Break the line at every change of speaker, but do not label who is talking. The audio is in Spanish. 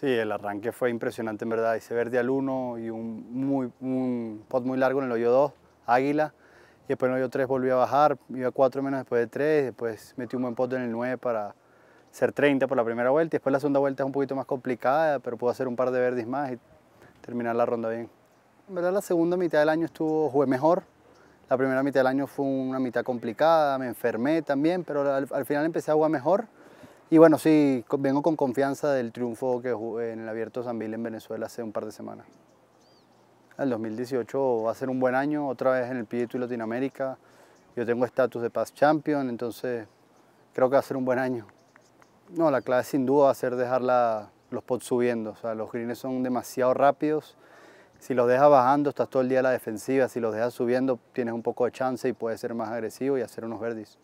Sí, el arranque fue impresionante en verdad. Hice verde al 1 y un, pot muy largo en el hoyo 2, águila. Y después en el hoyo 3 volví a bajar, iba 4 menos después de 3. Después metí un buen pot en el 9 para ser 30 por la primera vuelta. Y después la segunda vuelta es un poquito más complicada, pero pude hacer un par de verdes más y terminar la ronda bien. En verdad la segunda mitad del año estuvo, jugué mejor. La primera mitad del año fue una mitad complicada, me enfermé también, pero al, al final empecé a jugar mejor. Y bueno, sí, vengo con confianza del triunfo que jugué en el Abierto Zambil en Venezuela hace un par de semanas. El 2018 va a ser un buen año, otra vez en el PGA y Latinoamérica. Yo tengo estatus de paz Champion, entonces creo que va a ser un buen año. No, la clave sin duda va a ser dejar la, los pots subiendo. O sea, los greens son demasiado rápidos. Si los dejas bajando, estás todo el día a la defensiva. Si los dejas subiendo, tienes un poco de chance y puedes ser más agresivo y hacer unos verdes.